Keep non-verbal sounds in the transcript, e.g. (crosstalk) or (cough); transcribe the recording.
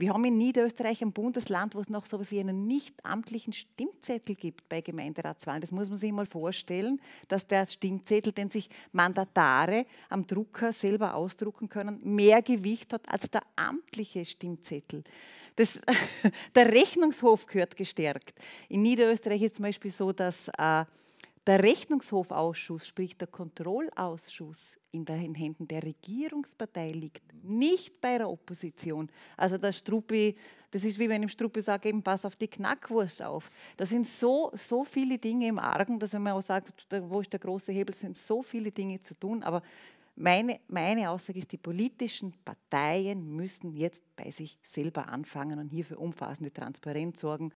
Wir haben in Niederösterreich ein Bundesland, wo es noch so etwas wie einen nicht amtlichen Stimmzettel gibt bei Gemeinderatswahlen. Das muss man sich mal vorstellen, dass der Stimmzettel, den sich Mandatare am Drucker selber ausdrucken können, mehr Gewicht hat als der amtliche Stimmzettel. Das, (laughs) der Rechnungshof gehört gestärkt. In Niederösterreich ist zum Beispiel so, dass äh, der Rechnungshofausschuss, sprich der Kontrollausschuss, in den Händen der Regierungspartei liegt, nicht bei der Opposition. Also der Struppi, das ist wie wenn ich Struppi sage, eben pass auf die Knackwurst auf. Da sind so, so viele Dinge im Argen, dass wenn man auch sagt, wo ist der große Hebel, sind so viele Dinge zu tun. Aber meine, meine Aussage ist, die politischen Parteien müssen jetzt bei sich selber anfangen und hier für umfassende Transparenz sorgen.